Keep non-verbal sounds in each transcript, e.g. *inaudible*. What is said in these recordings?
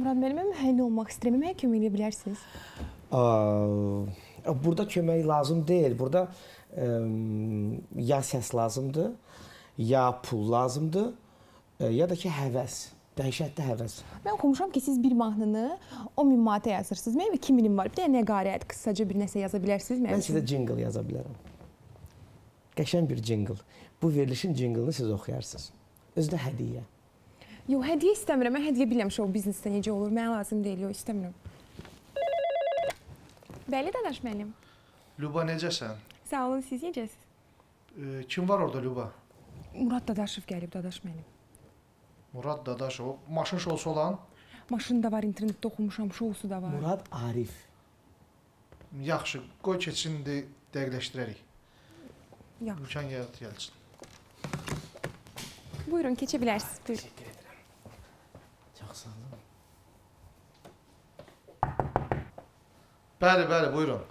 Murad müəllimə müəyyən olmaq istəyirəm. Mənə kömək edə bilərsiniz? Burada kömək lazım deyil. Burada ə, ya səs lazımdır, ya pul lazımdır, e, ya da ki həvəs. Dəhşətli həvəs. Mən oxumuşam ki, siz bir mahnını 10 min manata yazırsınız. Mənim 2 minim var. Bir də nəqarət, qısaca bir nəsə yaza bilərsiniz mənim. Mən sizə jingle yaza bilərəm. Qəşəng bir jingle. Bu verilişin jinglını siz oxuyarsınız. Özü də hədiyyə. Yox, hədiyyə istəmirəm. Mən hədiyyə bilməmişəm o biznesdə necə olur. Mənə lazım deyil, yox, istəmirəm. Bəli, dadaş mənim. Luba, necəsən? Sağ olun, siz necəsiz? E, kim var orada Luba? Murad Dadaşov gəlib, dadaş mənim. Murad Dadaşov? Maşın şousu olan? Maşın da var, internetdə oxumuşam, şousu da var. Murad Arif. Yaxşı, qoy keçsin, dəqiqləşdirərik. Yaxşı. İmkan yarat gəlsin. Buyurun, keçə bilərsiniz. Buyurun. Baksanız. Bəli, bəli, buyurun.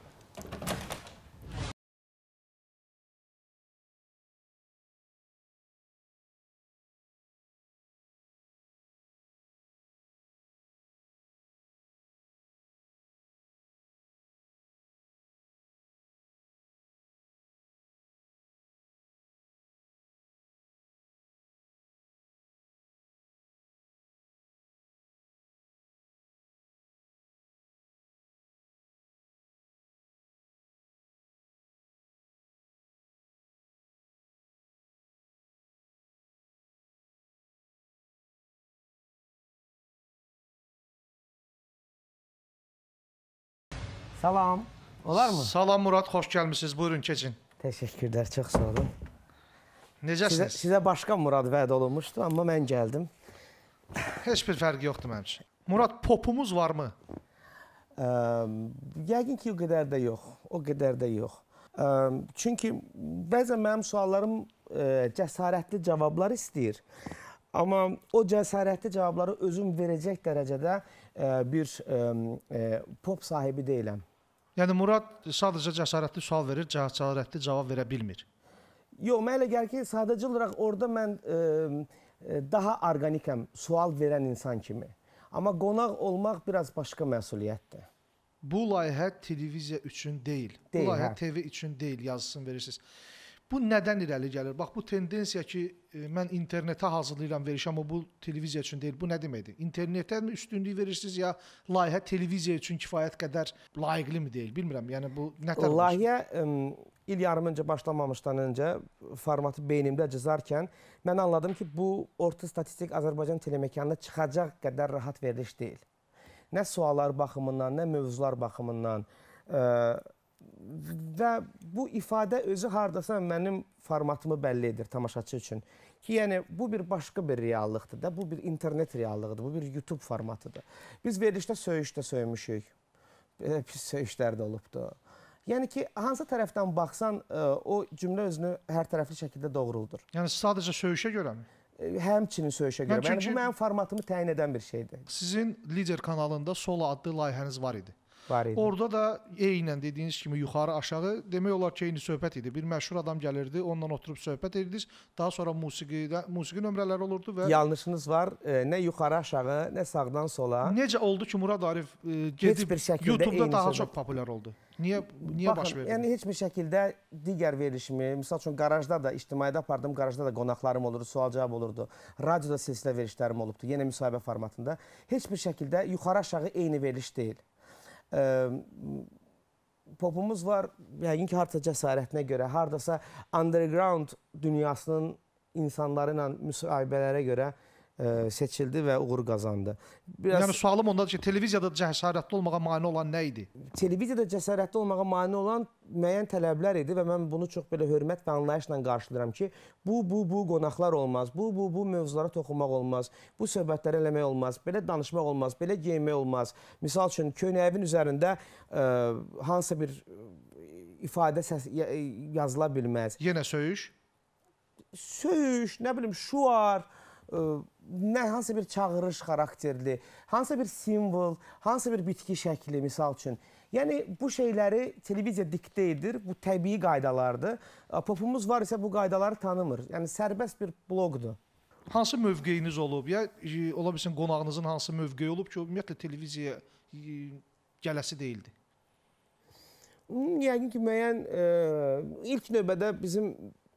Salam. Olarmı? Salam Murad, xoş gəlmisiniz. Buyurun, keçin. Təşəkkürlər, çox sağ olun. Necəsiniz? Sizə, sizə başqa Murad vəd olunmuşdu, amma mən gəldim. Heç bir fərqi yoxdur mənim üçün. Murad, popumuz varmı? Ə, ehm, yəqin ki, o qədər də yox. O qədər də yox. Ə, ehm, çünki bəzən mənim suallarım ə, e, cəsarətli cavablar istəyir. Amma o cəsarətli cavabları özüm verəcək dərəcədə ə, e, bir ə, ehm, e, pop sahibi deyiləm. Yəni Murad sadəcə cəsarətli sual verir, cəsarətli cavab verə bilmir. Yox, mənə elə gəlir ki, sadəcə olaraq orada mən ə, e, daha orqanikəm, sual verən insan kimi. Amma qonaq olmaq biraz başqa məsuliyyətdir. Bu layihə televiziya üçün deyil. deyil bu layihə hə. TV üçün deyil yazısını verirsiniz. Bu nədən irəli gəlir? Bax bu tendensiya ki, e, mən internetə hazırlayıram veriş, amma bu televiziya üçün deyil. Bu nə deməkdir? İnternetə mi üstünlük verirsiniz ya layihə televiziya üçün kifayət qədər layiqlimi deyil? Bilmirəm. Yəni bu nə tər Layihə il yarım öncə başlamamışdan öncə formatı beynimdə cızarkən mən anladım ki, bu orta statistik Azərbaycan telemekanına çıxacaq qədər rahat veriliş deyil. Nə suallar baxımından, nə mövzular baxımından, ə, e, və bu ifadə özü hardasa mənim formatımı bəlli edir tamaşaçı üçün. Ki, yəni bu bir başqa bir reallıqdır da, bu bir internet reallığıdır, bu bir YouTube formatıdır. Biz verilişdə söyüşdə söymüşük. Belə pis söyüşlər də olubdu. Yəni ki, hansı tərəfdən baxsan, e, o cümlə özünü hər tərəfli şəkildə doğruldur. Yəni sadəcə söyüşə görəmi? E, həmçinin söyüşə hə, görə. Yəni, bu mənim formatımı təyin edən bir şeydir. Sizin lider kanalında solo adlı layihəniz var idi var idi. Orda da eynən dediyiniz kimi yuxarı aşağı demək olar ki, eyni söhbət idi. Bir məşhur adam gəlirdi, onunla oturub söhbət edirdiniz. Daha sonra musiqidə musiqi nömrələri olurdu və Yanlışınız var. E, nə yuxarı aşağı, nə sağdan sola. Necə oldu ki, Murad Arif e, gedib YouTube-da daha söhbət. çox populyar oldu? Niyə niyə Baxın, baş verdi? Yəni heç bir şəkildə digər verilişimi, məsəl üçün qarajda da ictimaiyyətə apardım, qarajda da qonaqlarım olurdu, sual-cavab olurdu. Radioda silsilə verilişlərim olubdu, yenə müsahibə formatında. Heç bir şəkildə yuxarı aşağı eyni veriliş deyil popumuz var. Yəqin ki, harta cəsarətinə görə, hardasa underground dünyasının insanları ilə müsahibələrə görə ə, e, seçildi və uğur qazandı. Biraz Yəni sualım ondadır ki, televiziyada cəsarətli olmağa mane olan nə idi? Televiziyada cəsarətli olmağa mane olan müəyyən tələblər idi və mən bunu çox belə hörmət və anlayışla qarşılayıram ki, bu bu bu qonaqlar olmaz, bu bu bu mövzulara toxunmaq olmaz, bu söhbətləri eləmək olmaz, belə danışmaq olmaz, belə geyinmək olmaz. Məsəl üçün köynəyinin üzərində ə, e, hansısa bir ifadə səs yazıla bilməz. Yenə söyüş? Söyüş, nə bilim, şuar, ə, nə hansısa bir çağırış xarakterli, hansısa bir simvol, hansısa bir bitki şəkli misal üçün. Yəni bu şeyləri televiziya diktə edir, bu təbii qaydalardır. Popumuz var isə bu qaydaları tanımır. Yəni sərbəst bir bloqdur. Hansı mövqeyiniz olub? Ya e, ola bilsin qonağınızın hansı mövqeyi olub ki, ümumiyyətlə televiziya e, gələsi deyildi? Hmm, yəqin ki, müəyyən ə, e, ilk növbədə bizim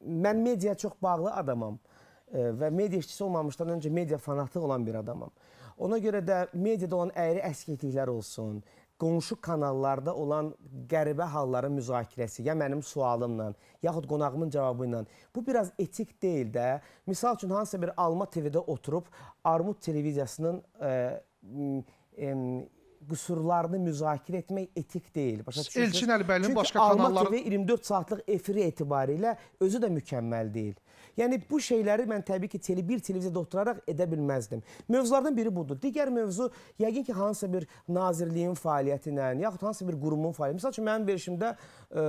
mən mediaya çox bağlı adamam. Hı və media işçisi olmamışdan öncə media fanatı olan bir adamam. Ona görə də mediada olan əyri əskikliklər olsun, qonşu kanallarda olan qəribə halların müzakirəsi, ya mənim sualımla, yaxud qonağımın cavabı ilə. Bu biraz etik deyil də. Misal üçün hansısa bir Alma TV-də oturub Armud televiziyasının e, e, qüsurlarını müzakirə etmək etik deyil. Başa Siz Elçin Əlibəlinin başqa kanalları... Çünki Alma TV 24 saatlıq efiri etibarilə özü də mükəmməl deyil. Yəni, bu şeyləri mən təbii ki, tele, bir televiziyada oturaraq edə bilməzdim. Mövzulardan biri budur. Digər mövzu, yəqin ki, hansısa bir nazirliyin fəaliyyətinə, yaxud hansısa bir qurumun fəaliyyətinə. Məsəl üçün, mənim verişimdə ə, e,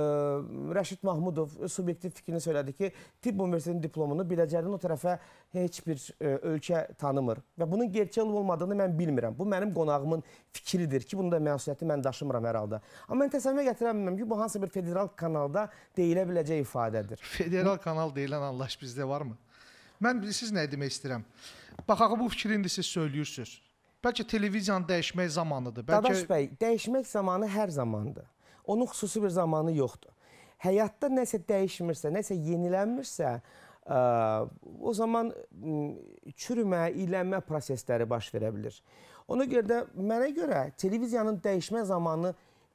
Rəşid Mahmudov e, subyektiv fikrini söylədi ki, tibb universitetinin diplomunu Biləcərin o tərəfə heç bir ə, e, ölkə tanımır və bunun gerçək olub olmadığını mən bilmirəm. Bu mənim qonağımın fikridir ki, bunun da məsuliyyəti mən daşımıram hər halda. Amma mən təsəvvür gətirə bilmirəm ki, bu hansısa bir federal kanalda deyilə biləcək ifadədir. Federal kanal deyilən anlaş bizdə varmı? Mən bilirsiniz nə demək istəyirəm? Baxaq bu fikri indi siz söyləyirsiz. Bəlkə televiziyanı dəyişmək zamanıdır. Bəlkə Dadaş bəy, dəyişmək zamanı hər zamandır. Onun xüsusi bir zamanı yoxdur. Həyatda nəsə dəyişmirsə, nəsə yenilənmirsə, o zaman çürümə, iylənmə prosesləri baş verə bilər. Ona görə də mənə görə televiziyanın dəyişmə zamanı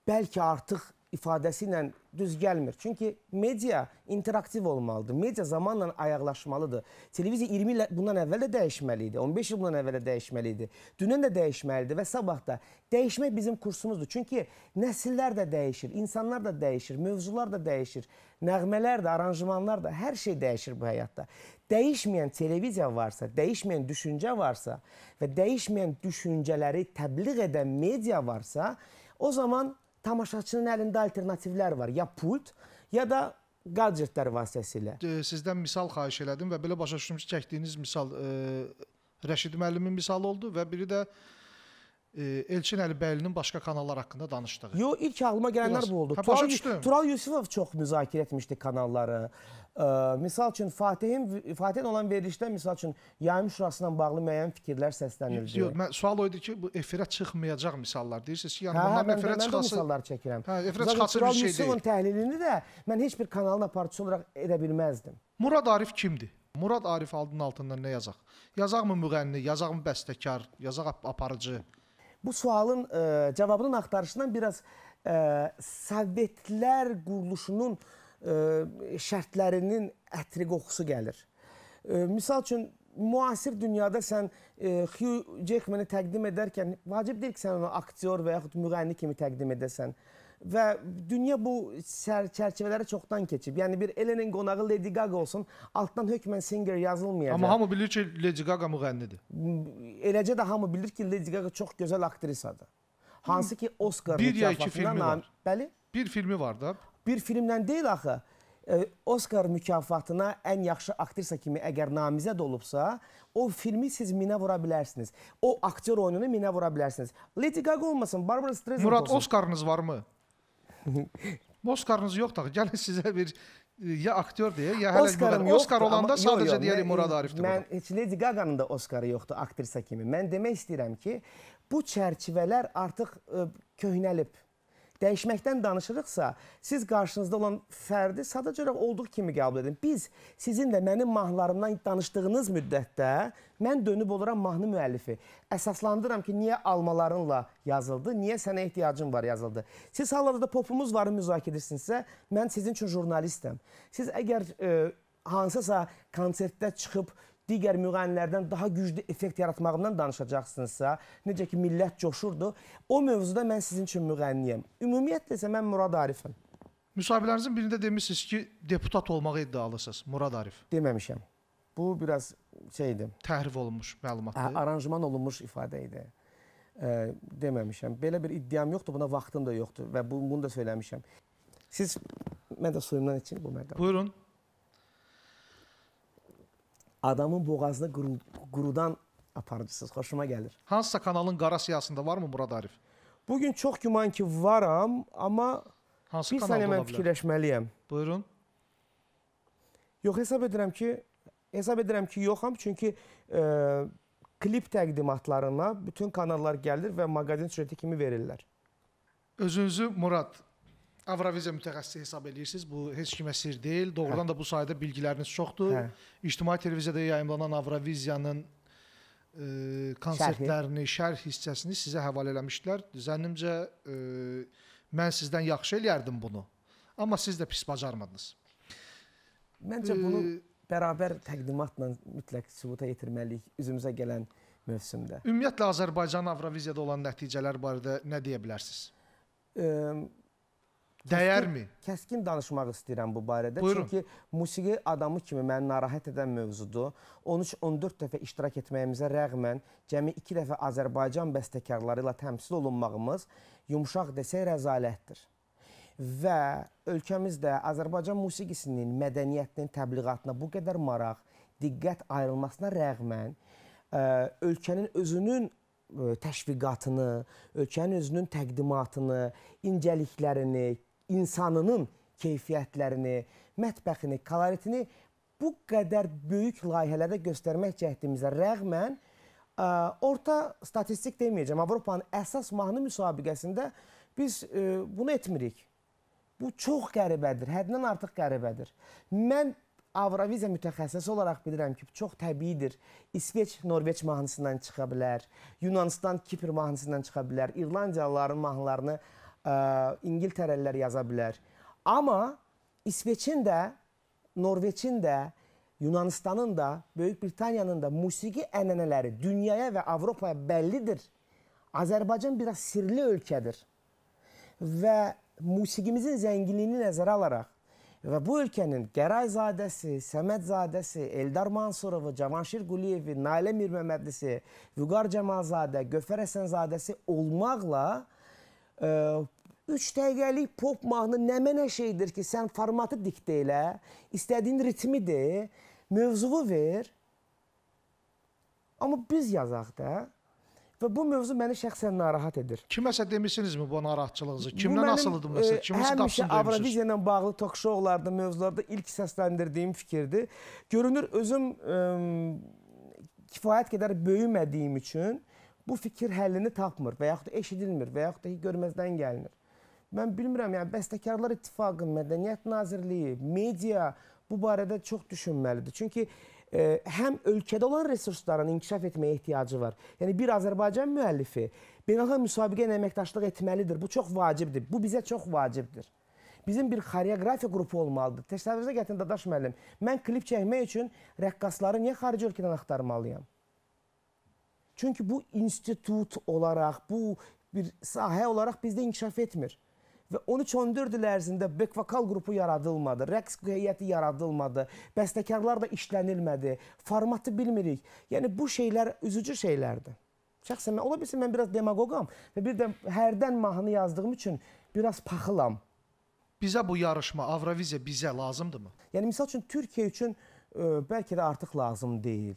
bəlkə artıq ifadəsi ilə düz gəlmir. Çünki media interaktiv olmalıdır. Media zamanla ayaqlaşmalıdır. Televiziya 20 il bundan əvvəl də dəyişməli idi. 15 il bundan əvvəl də dəyişməli idi. Dünən də dəyişməlidir və sabah da. Dəyişmək bizim kursumuzdur. Çünki nəsillər də dəyişir, insanlar da dəyişir, mövzular da dəyişir, nəğmələr də, aranjmanlar da, hər şey dəyişir bu həyatda. Dəyişməyən televiziya varsa, dəyişməyən düşüncə varsa və dəyişməyən düşüncələri təbliğ edən media varsa, o zaman tamaşaçının əlində alternativlər var. Ya pult, ya da gadgetlər vasitəsilə. Sizdən misal xahiş elədim və belə başa düşdüm ki, çəkdiyiniz misal e, Rəşid müəllimin misalı oldu və biri də e, Elçin Əlibəlinin başqa kanallar haqqında danışdığı. Yo, ilk ağlıma gələnlər Biraz. bu oldu. Hə, Tural, Tural Yusifov çox müzakirə etmişdi kanalları. Ə, misal üçün Fatihin Fatihin olan verilişdə misal üçün Yaym şurasından bağlı müəyyən fikirlər səslənildi. Yox, mən sual o idi ki, bu efirə çıxmayacaq misallar deyirsiniz ki, yəni hə, bunlar hə, efirə çıxası misallar çəkirəm. Hə, efirə çıxası bir şey deyil. Yusifovun təhlilini də mən heç bir kanalın aparıcısı olaraq edə bilməzdim. Murad Arif kimdir? Murad Arif aldın altından nə yazaq? Yazaqmı müğənni, yazaqmı bəstəkar, yazaq aparıcı? bu sualın e, cavabının axtarışından biraz e, Sovetlər quruluşunun e, şərtlərinin ətri qoxusu gəlir. E, misal üçün müasir dünyada sən e, Hugh Jackmani təqdim edərkən vacib deyil ki, sən onu aktyor və yaxud müğənni kimi təqdim edəsən. E, və dünya bu çərçivələri çoxdan keçib. Yəni bir Elenin qonağı Lady Gaga olsun, altdan hökmən singer yazılmayacaq. Amma hamı bilir ki, Lady Gaga müğənnidir. Eləcə də hamı bilir ki, Lady Gaga çox gözəl aktrisadır. Hansı ki, Oscar mükafatına... Bəli? Bir filmi var da. Bir filmdən deyil axı. E, Oscar mükafatına ən yaxşı aktrisa kimi əgər namizəd olubsa, o filmi siz minə vura bilərsiniz. O aktyor oyununu minə vura bilərsiniz. Lady Gaga olmasın, Barbara Streisand Murad, olsun. Murad, Oscar'ınız varmı? Oscarınız yoxdur, gəlin *laughs* sizə bir e, ya aktyordur, ya hələ Oscarım yoxdur, Oscar olanda amma, sadəcə yo, yo, deyərik Murad Arifdir. Mən burada. heç Lady Gaga'nın da Oscarı yoxdur aktrisa kimi. Mən demək istəyirəm ki, bu çərçivələr artıq ə, e, köhnəlib dəyişməkdən danışırıqsa, siz qarşınızda olan fərdi sadəcə olaraq olduğu kimi qəbul edin. Biz sizin də mənim mahnılarımdan danışdığınız müddətdə mən dönüb olaram mahnı müəllifi. Əsaslandıram ki, niyə almalarınla yazıldı, niyə sənə ehtiyacım var yazıldı. Siz hal-hazırda popumuz varı müzakirə edirsinizsə, mən sizin üçün jurnalistəm. Siz əgər e, hansısa konsertdə çıxıb e, digər müğənnilərdən daha güclü effekt yaratmağından danışacaqsınızsa, necə ki millət coşurdu, o mövzuda mən sizin üçün müğənniyəm. Ümumiyyətlə isə mən Murad Arifəm. Müsahibələrinizin birində demisiniz ki, deputat olmağa iddialısınız, Murad Arif. Deməmişəm. Bu biraz şeydir. Təhrif olunmuş məlumatdır. Aranjman olunmuş ifadə idi. E, deməmişəm. Belə bir iddiam yoxdur, buna vaxtım da yoxdur və bu, bunu da söyləmişəm. Siz mən də suyumdan içim bu məqam. Buyurun adamın boğazını quru, qurudan aparıcısınız. Xoşuma gəlir. Hansısa kanalın qara siyasında varmı Murad Arif? Bugün çox güman ki varam, amma Hansı bir saniyə mən fikirləşməliyəm. Buyurun. Yox, hesab edirəm ki, hesab edirəm ki, yoxam, çünki e, klip təqdimatlarına bütün kanallar gəlir və maqazin sürəti kimi verirlər. Özünüzü Murad Avroviziya mütəxəssisi hesab edirsiniz. Bu heç kimə sir deyil. Doğrudan hə. da bu sayda bilgiləriniz çoxdur. Hə. İctimai televiziyada yayımlanan Avroviziyanın ə, e, konsertlərini, şərh hissəsini sizə həvalə eləmişdilər. Zənnimcə ə, e, mən sizdən yaxşı eləyərdim bunu. Amma siz də pis bacarmadınız. Məncə e, bunu ə, bərabər təqdimatla mütləq sübuta yetirməliyik üzümüzə gələn mövsümdə. Ümumiyyətlə Azərbaycan Avroviziyada olan nəticələr barədə nə deyə bilərsiniz? Ə, Dəyərmi? Kəskin danışmaq istəyirəm bu barədə. Buyurun. Çünki musiqi adamı kimi məni narahat edən mövzudur. 13-14 dəfə iştirak etməyimizə rəğmən cəmi 2 dəfə Azərbaycan bəstəkarları ilə təmsil olunmağımız yumşaq desək rəzalətdir. Və ölkəmizdə Azərbaycan musiqisinin, mədəniyyətinin təbliğatına bu qədər maraq, diqqət ayrılmasına rəğmən e, ölkənin özünün e, təşviqatını, ölkənin özünün təqdimatını, incəliklərini, insanının keyfiyyətlərini, mətbəxini, kaloritini bu qədər böyük layihələrdə göstərmək cəhdimizə rəğmən ə, orta statistik deməyəcəm. Avropanın əsas mahnı müsabiqəsində biz ə, bunu etmirik. Bu çox qəribədir, həddən artıq qəribədir. Mən Avroviziya mütəxəssisi olaraq bilirəm ki, çox təbiidir. İsveç Norveç mahnısından çıxa bilər, Yunanistan Kipr mahnısından çıxa bilər, İrlandiyalıların mahnılarını E, İngiltərəlilər yaza bilər. Amma İsveçin də, Norveçin də, Yunanistanın da, Böyük Britaniyanın da musiqi ənənələri dünyaya və Avropaya bəllidir. Azərbaycan biraz sirli ölkədir. Və musiqimizin zənginliyini nəzərə alaraq və bu ölkənin Qərayzadəsi, Səmədzadəsi, Eldar Mansurovu, Cavanşir Quliyevi, Nailə Mirməmmədlisi, Vüqar Cəmalzadə, Göfər Əsənzadəsi olmaqla ə, e, 3 dəqiqəlik pop mahnı nə mənə şeydir ki, sən formatı diktə elə, istədiyin ritmi de, mövzunu ver. Amma biz yazaq da. Və bu mövzu məni şəxsən narahat edir. Kiməsə demisinizmi bu narahatçılığınızı? Kimdən asılıdır məsələ? E, Kimisi tapsın demisiniz? Həmişə Avroviziya ilə bağlı tok şoularda, mövzularda ilk səsləndirdiyim fikirdir. Görünür özüm ə, kifayət qədər böyümədiyim üçün bu fikir həllini tapmır və yaxud da eşidilmir və yaxud da görməzdən gəlinir. Mən bilmirəm, yəni Bəstəkarlar İttifaqı, Mədəniyyət Nazirliyi, media bu barədə çox düşünməlidir. Çünki e, həm ölkədə olan resursların inkişaf etməyə ehtiyacı var. Yəni bir Azərbaycan müəllifi beynəlxalq müsabiqə ilə əməkdaşlıq etməlidir. Bu çox vacibdir. Bu bizə çox vacibdir. Bizim bir xoreoqrafiya qrupu olmalıdır. Təsəvvürünüzə gətirin Dadaş müəllim. Mən klip çəkmək üçün rəqqasları niyə xarici ölkədən axtarmalıyam? Çünki bu institut olaraq, bu bir sahə olaraq bizdə inkişaf etmir və 13-14 il ərzində bek vokal qrupu yaradılmadı, rəqs heyəti yaradılmadı, bəstəkarlar da işlənilmədi, formatı bilmirik. Yəni bu şeylər üzücü şeylərdir. Şəxsən mən ola bilsin mən biraz demagogam və bir də hərdən mahnı yazdığım üçün biraz paxılam. Bizə bu yarışma Avroviziya bizə lazımdırmı? Yəni misal üçün Türkiyə üçün ə, e, bəlkə də artıq lazım deyil.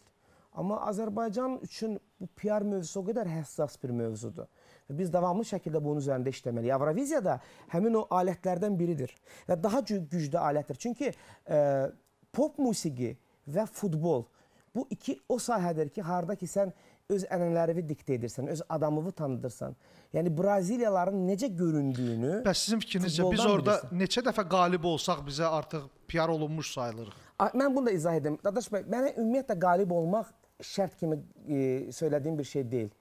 Amma Azərbaycan üçün bu PR mövzusu o qədər həssas bir mövzudur. Biz davamlı şəkildə bunun üzərində işləməliyik. Avroviziya da həmin o alətlərdən biridir və daha güclü alətdir. Çünki e, pop musiqi və futbol bu iki o sahədir ki, harda ki sən öz ənənələrini diktə edirsən, öz adamını tanıdırsan. Yəni Braziliyaların necə göründüyünü Bəs sizin fikrinizcə biz orada bilirsən. neçə dəfə qalib olsaq bizə artıq PR olunmuş sayılırıq? Mən bunu da izah edim. Dadaş bəy, mənə ümumiyyətlə qalib olmaq şərt kimi e, söylədiyim bir şey deyil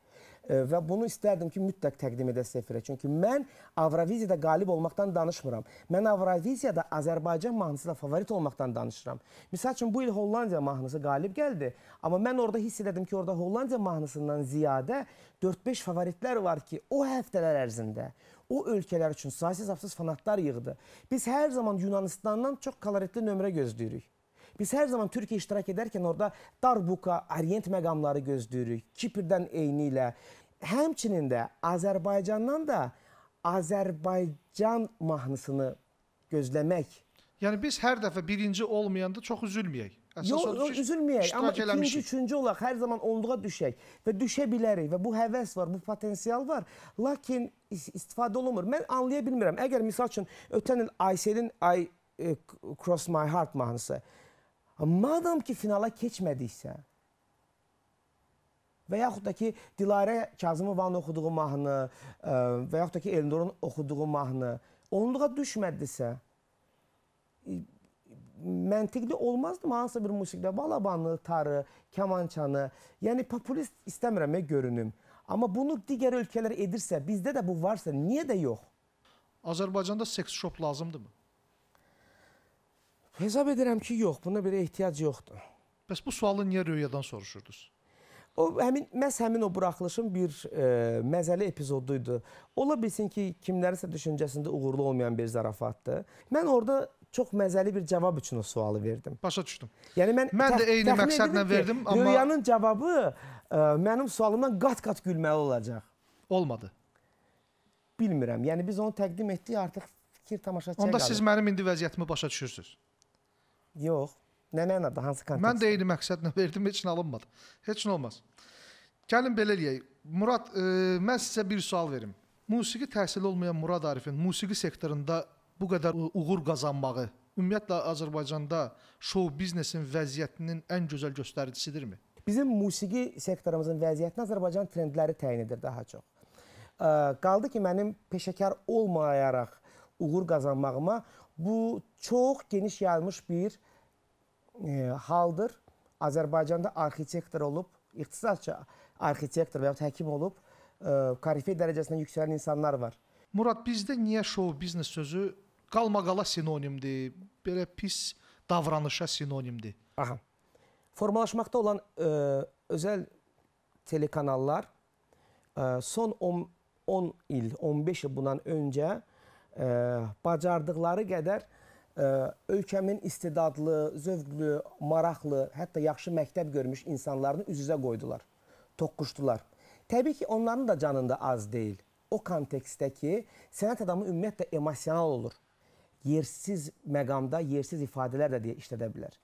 və bunu istərdim ki, mütləq təqdim edəsə efirə. Çünki mən Avroviziyada qalib olmaqdan danışmıram. Mən Avroviziyada Azərbaycan mahnısı da favorit olmaqdan danışıram. Məsəl üçün bu il Hollandiya mahnısı qalib gəldi, amma mən orada hiss elədim ki, orada Hollandiya mahnısından ziyadə 4-5 favoritlər var ki, o həftələr ərzində o ölkələr üçün saysız-hesabsız fanatlar yığdı. Biz hər zaman Yunanistandan çox kaloritli nömrə gözləyirik. Biz hər zaman Türkiyə iştirak edərkən orada Darbuka, Orient məqamları gözləyirik. Kipirdən eyni ilə, Həmçinin də Azərbaycandan da Azərbaycan mahnısını gözləmək. Yəni biz hər dəfə birinci olmayanda çox üzülməyək. Əsas yox, yox, üzülməyək, amma ikinci, üçüncü olaq, hər zaman onluğa düşək və düşə bilərik və bu həvəs var, bu potensial var. Lakin istifadə olunmur. Mən anlaya bilmirəm. Əgər misal üçün ötən il Ayselin I e, Cross My Heart mahnısı madam ki finala keçmədiksə, və yaxud da ki, Dilarə Kazımovanın oxuduğu mahnı e, və yaxud da ki, Elnurun oxuduğu mahnı onluğa düşmədisə, e, məntiqli olmazdı hansısa bir musiqidə balabanı, tarı, kamançanı, yəni populist istəmirəm görünüm. Amma bunu digər ölkələr edirsə, bizdə də bu varsa, niyə də yox? Azərbaycanda seks şop lazımdırmı? Hesab edirəm ki, yox, buna bir ehtiyac yoxdur. Bəs bu sualı niyə Röyadan soruşurdunuz? O həmin məhz həmin o buraxılışın bir e, məzəli epizodu idi. Ola bilsin ki, kimlərisə düşüncəsində uğurlu olmayan bir zarafatdır. Mən orada çox məzəli bir cavab üçün o sualı verdim. Başa düşdüm. Yəni mən mən də eyni məqsədlə verdim, amma Rüyanın cavabı ə, e, mənim sualımdan qat-qat gülməli olacaq. Olmadı. Bilmirəm. Yəni biz onu təqdim etdik, artıq fikir tamaşaçıya qalır. Onda siz mənim indi vəziyyətimi başa düşürsüz. Yox. Nə nə nədir? Hansı kontekstdə? Mən də eyni məqsədlə *laughs* verdim, heç nə alınmadı. Heç nə olmaz. Gəlin belə eləyək. Murad, e, mən sizə bir sual verim. Musiqi təhsili olmayan Murad Arifin musiqi sektorunda bu qədər uğur qazanmağı ümumiyyətlə Azərbaycanda şou biznesin vəziyyətinin ən gözəl göstəricisidirmi? Bizim musiqi sektorumuzun vəziyyətini Azərbaycan trendləri təyin edir daha çox. E, qaldı ki, mənim peşəkar olmayaraq uğur qazanmağıma bu çox geniş yayılmış bir e, e, haldır. Azərbaycanda arxitektor olub, ixtisasca arxitektor və ya həkim olub, e, karife dərəcəsində yüksələn insanlar var. Murad, bizdə niyə şou biznes sözü qalmaqala sinonimdir, belə pis davranışa sinonimdir? Aha. Formalaşmaqda olan e, özəl telekanallar e, son 10 10 il, 15 il bundan öncə e, bacardıqları qədər e, ölkəmin istedadlı, zövqlü, maraqlı, hətta yaxşı məktəb görmüş insanlarını üz-üzə qoydular, toqquşdular. Təbii ki, onların da canında az deyil. O kontekstdəki sənət adamı ümumiyyətlə emosional olur. Yersiz məqamda yersiz ifadələr də deyə işlədə bilər.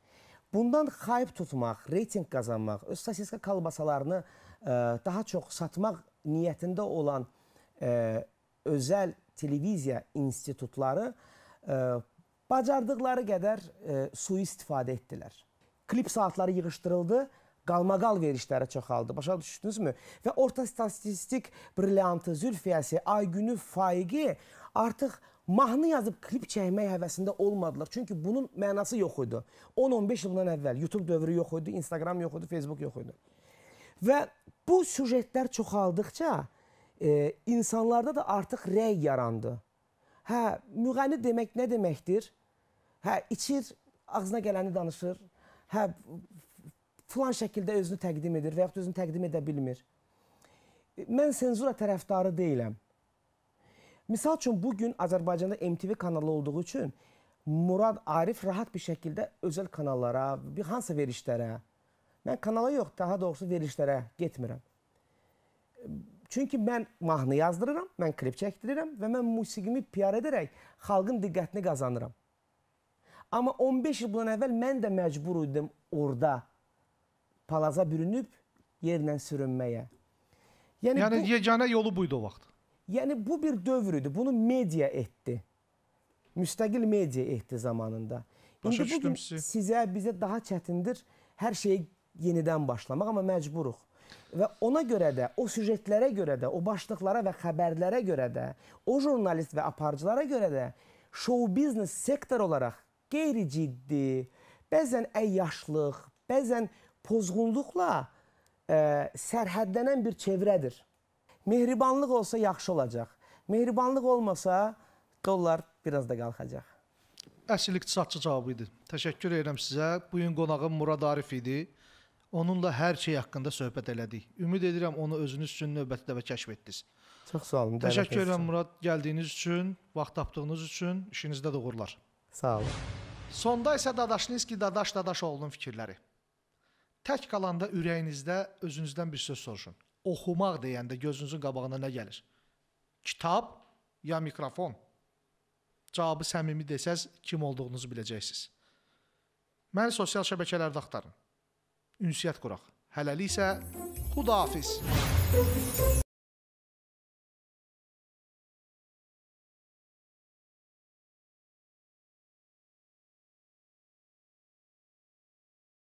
Bundan xayb tutmaq, reyting qazanmaq, öz sosiska kalbasalarını ə, daha çox satmaq niyyətində olan ə, özəl televiziya institutları ə, Bacardıqları qədər e, sui-istifadə etdilər. Klip saatları yığışdırıldı, qalmaqal verişləri çoxaldı. Başa düşdünüzmü? Və orta statistik brilyantı Zülfiyəsi, Aygünü Faiqi artıq mahnı yazıb klip çəkmək həvəsində olmadılar. Çünki bunun mənası yox idi. 10-15 ildən əvvəl YouTube dövrü yox idi, Instagram yox idi, Facebook yox idi. Və bu süjetlər çoxaldıqca e, insanlarda da artıq rəy yarandı. Hə, müğəni demək nə deməkdir? Hə, içir, ağzına gələni danışır. Hə, filan şəkildə özünü təqdim edir və yaxud özünü təqdim edə bilmir. Mən senzura tərəfdarı deyiləm. Misal üçün, bugün Azərbaycanda MTV kanalı olduğu üçün Murad Arif rahat bir şəkildə özəl kanallara, bir hansısa verişlərə, mən kanala yox, daha doğrusu verişlərə getmirəm. Çünki mən mahnı yazdırıram, mən klip çəkdirirəm və mən musiqimi piyar edərək xalqın diqqətini qazanıram. Amma 15 il bundan əvvəl mən də məcbur idim orada palaza bürünüb yerlə sürünməyə. Yəni, yəni bu, yeganə yolu buydu o vaxt. Yəni bu bir dövr idi. Bunu media etdi. Müstəqil media etdi zamanında. Başa İndi bu sizə, bizə daha çətindir hər şeyi yenidən başlamaq, amma məcburuq. Və ona görə də, o süjetlərə görə də, o başlıqlara və xəbərlərə görə də, o jurnalist və aparıcılara görə də şou-biznes sektor olaraq qeyri-ciddi, bəzən əyyaşlıq, bəzən pozğunluqla ə, e, sərhəddlənən bir çevrədir. Mehribanlıq olsa yaxşı olacaq. Mehribanlıq olmasa dollar biraz da qalxacaq. Əsl iqtisadçı cavabı idi. Təşəkkür edirəm sizə. Bu gün qonağım Murad Arif idi. Onunla hər şey haqqında söhbət elədik. Ümid edirəm onu özünüz üçün növbəti dəfə kəşf etdiniz. Çox sağ olun. Təşəkkür edirəm Murad gəldiyiniz üçün, vaxt tapdığınız üçün, işinizdə də uğurlar. Sağ olun. Sonda isə Dadaşninski Dadaş Dadaşoğlunun fikirləri. Tək qalanda ürəyinizdə özünüzdən bir söz soruşun. Oxumaq deyəndə gözünüzün qabağına nə gəlir? Kitab ya mikrofon? Cavabı səmimi desəz, kim olduğunuzu biləcəksiniz. Məni sosial şəbəkələrdə axtarın ünsiyyət quraq. Hələlik isə xudahafiz.